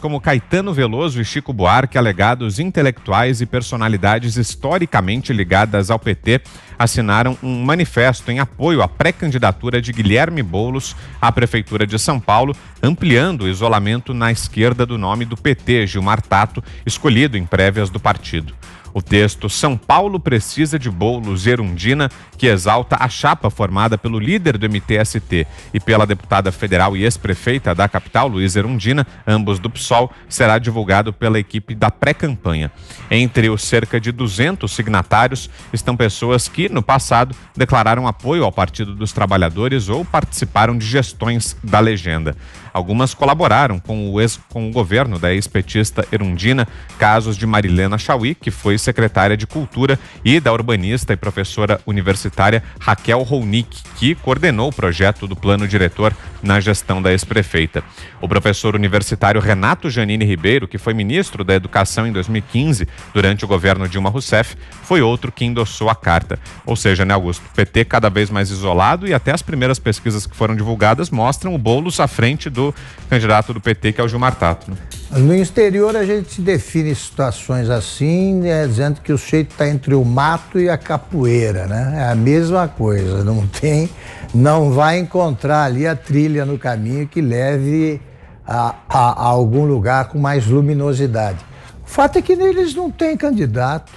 como Caetano Veloso e Chico Buarque, alegados intelectuais e personalidades historicamente ligadas ao PT, assinaram um manifesto em apoio à pré-candidatura de Guilherme Boulos à Prefeitura de São Paulo, ampliando o isolamento na esquerda do nome do PT, Gilmar Tato, escolhido em prévias do partido. O texto São Paulo precisa de Boulos Erundina, que exalta a chapa formada pelo líder do MTST e pela deputada federal e ex-prefeita da capital, Luiz Erundina, ambos do PSOL, será divulgado pela equipe da pré-campanha. Entre os cerca de 200 signatários estão pessoas que, no passado, declararam apoio ao Partido dos Trabalhadores ou participaram de gestões da legenda. Algumas colaboraram com o, ex, com o governo da ex-petista Erundina, casos de Marilena Chauí, que foi secretária de Cultura, e da urbanista e professora universitária Raquel Rounik, que coordenou o projeto do plano diretor na gestão da ex-prefeita. O professor universitário Renato Janine Ribeiro, que foi ministro da Educação em 2015, durante o governo Dilma Rousseff, foi outro que endossou a carta. Ou seja, né, Augusto? PT cada vez mais isolado e até as primeiras pesquisas que foram divulgadas mostram o Boulos à frente do do candidato do PT, que é o Gilmar Tato. Né? No exterior a gente define situações assim, né, dizendo que o sujeito está entre o mato e a capoeira, né? É a mesma coisa, não tem, não vai encontrar ali a trilha no caminho que leve a, a, a algum lugar com mais luminosidade. O fato é que eles não têm candidato.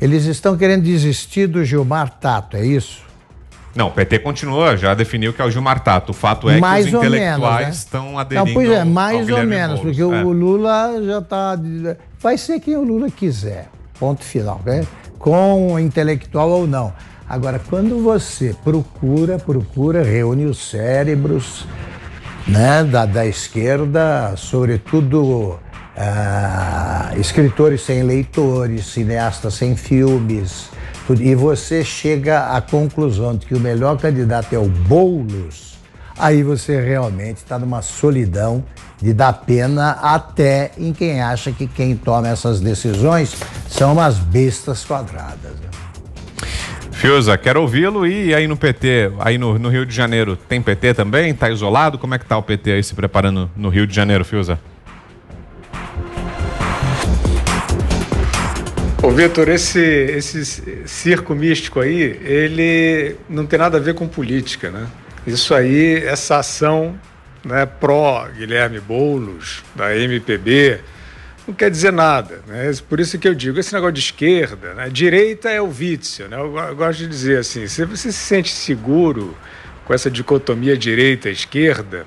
Eles estão querendo desistir do Gilmar Tato, é isso? Não, o PT continua, já definiu que é o Gilmar Tato. O fato é mais que os intelectuais menos, né? estão aderindo Então, pois é, mais ou menos, porque é. o Lula já está... Vai ser quem o Lula quiser, ponto final. Né? Com o intelectual ou não. Agora, quando você procura, procura, reúne os cérebros né, da, da esquerda, sobretudo ah, escritores sem leitores, cineastas sem filmes, e você chega à conclusão de que o melhor candidato é o Boulos, aí você realmente está numa solidão de dar pena até em quem acha que quem toma essas decisões são umas bestas quadradas. Né? Fiuza, quero ouvi-lo e aí no PT, aí no, no Rio de Janeiro, tem PT também? Está isolado? Como é que está o PT aí se preparando no Rio de Janeiro, Fiuza? Ô Vitor, esse, esse circo místico aí, ele não tem nada a ver com política, né? Isso aí, essa ação né, pró Guilherme Boulos, da MPB, não quer dizer nada. Né? Por isso que eu digo, esse negócio de esquerda, né? direita é o vício. Né? Eu gosto de dizer assim, se você se sente seguro com essa dicotomia direita-esquerda,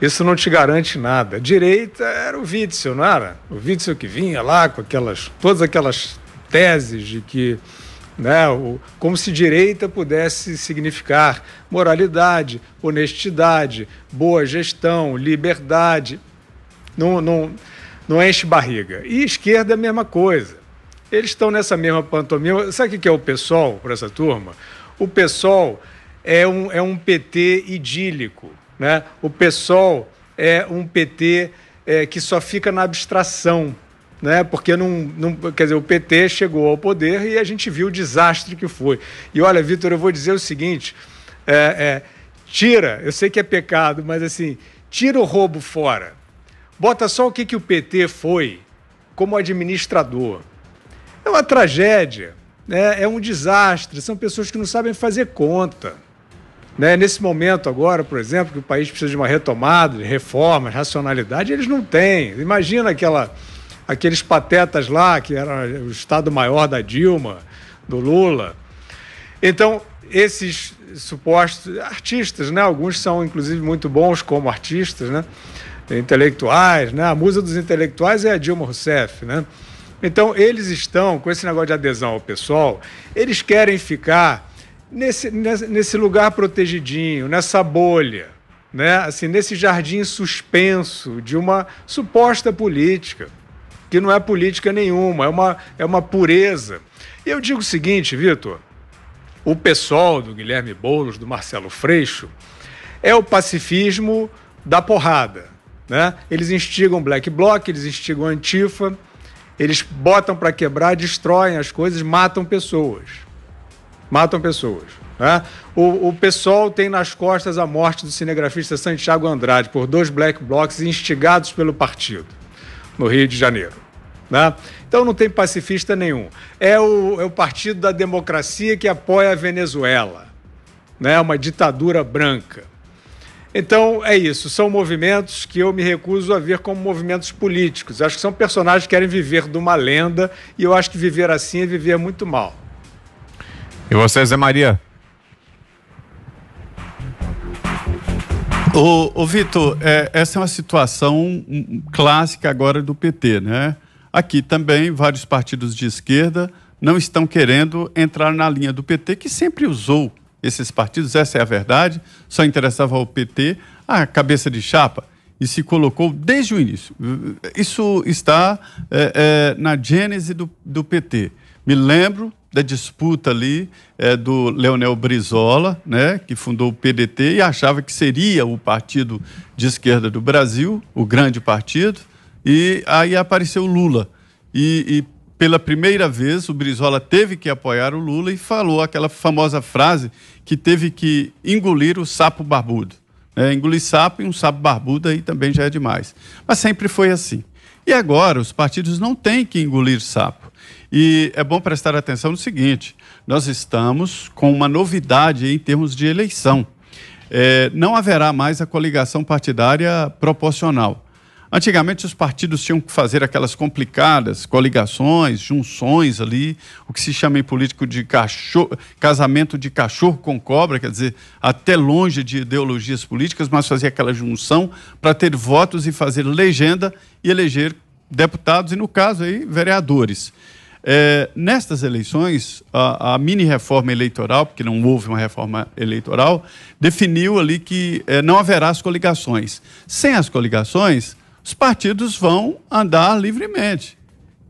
isso não te garante nada. A direita era o Witzel, não era? O Witzel que vinha lá com aquelas, todas aquelas teses de que, né, o, como se direita pudesse significar moralidade, honestidade, boa gestão, liberdade. Não, não, não enche barriga. E esquerda é a mesma coisa. Eles estão nessa mesma pantomima. Sabe o que é o PSOL para essa turma? O PSOL é um, é um PT idílico né? O PSOL é um PT é, que só fica na abstração, né? Porque não, não, quer dizer, o PT chegou ao poder e a gente viu o desastre que foi. E olha, Vitor, eu vou dizer o seguinte: é, é, tira, eu sei que é pecado, mas assim, tira o roubo fora. Bota só o que, que o PT foi como administrador. É uma tragédia, né? é um desastre. São pessoas que não sabem fazer conta. Né? Nesse momento agora, por exemplo, que o país precisa de uma retomada, de reformas, racionalidade, eles não têm. Imagina aquela, aqueles patetas lá, que era o Estado Maior da Dilma, do Lula. Então, esses supostos artistas, né? Alguns são, inclusive, muito bons como artistas, né? Intelectuais, né? A musa dos intelectuais é a Dilma Rousseff, né? Então, eles estão com esse negócio de adesão ao pessoal, eles querem ficar nesse, nesse lugar protegidinho, nessa bolha, né? assim, nesse jardim suspenso de uma suposta política, que não é política nenhuma, é uma, é uma pureza. E eu digo o seguinte, Vitor: o pessoal do Guilherme Boulos, do Marcelo Freixo, é o pacifismo da porrada. Né? Eles instigam black bloc, eles instigam antifa, eles botam para quebrar, destroem as coisas, matam pessoas matam pessoas. Né? O, o pessoal tem nas costas a morte do cinegrafista Santiago Andrade por dois black blocs instigados pelo partido no Rio de Janeiro. Né? Então não tem pacifista nenhum. É o, é o Partido da Democracia que apoia a Venezuela, né? uma ditadura branca. Então é isso, são movimentos que eu me recuso a ver como movimentos políticos. Acho que são personagens que querem viver de uma lenda e eu acho que viver assim é viver muito mal. E você, Zé Maria? Ô, ô Vitor, é, essa é uma situação hum, hum, clássica agora do PT, né? Aqui também vários partidos de esquerda não estão querendo entrar na linha do PT, que sempre usou esses partidos, essa é a verdade, só interessava ao PT a cabeça de chapa e se colocou desde o início. Isso está é, é, na gênese do, do PT. Me lembro da disputa ali é, do Leonel Brizola, né, que fundou o PDT e achava que seria o partido de esquerda do Brasil, o grande partido, e aí apareceu Lula. E, e pela primeira vez o Brizola teve que apoiar o Lula e falou aquela famosa frase que teve que engolir o sapo barbudo. Né? Engolir sapo e um sapo barbudo aí também já é demais. Mas sempre foi assim. E agora os partidos não têm que engolir sapo e é bom prestar atenção no seguinte: nós estamos com uma novidade em termos de eleição. É, não haverá mais a coligação partidária proporcional. Antigamente, os partidos tinham que fazer aquelas complicadas coligações, junções ali, o que se chama em político de cachorro, casamento de cachorro com cobra, quer dizer, até longe de ideologias políticas, mas fazer aquela junção para ter votos e fazer legenda e eleger deputados e, no caso aí, vereadores. É, nestas eleições, a, a, mini reforma eleitoral, porque não houve uma reforma eleitoral, definiu ali que é, não haverá as coligações. Sem as coligações, os partidos vão andar livremente.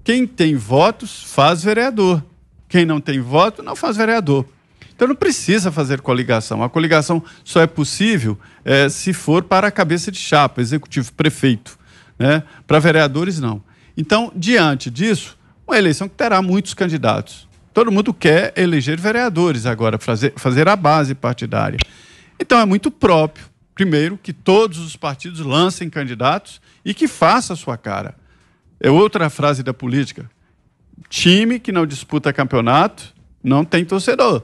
Quem tem votos faz vereador. Quem não tem voto não faz vereador. Então não precisa fazer coligação. A coligação só é possível é, se for para a cabeça de chapa, executivo, prefeito né? Para vereadores, não. Então, diante disso, uma eleição que terá muitos candidatos. Todo mundo quer eleger vereadores agora, fazer, fazer a base partidária. Então, é muito próprio, primeiro, que todos os partidos lancem candidatos e que faça a sua cara. É outra frase da política. Time que não disputa campeonato não tem torcedor.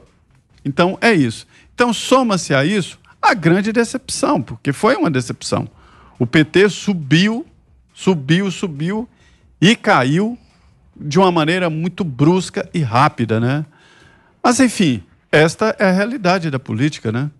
Então, é isso. Então, soma-se a isso a grande decepção, porque foi uma decepção. O PT subiu subiu, subiu e caiu de uma maneira muito brusca e rápida, né? Mas enfim, esta é a realidade da política, né?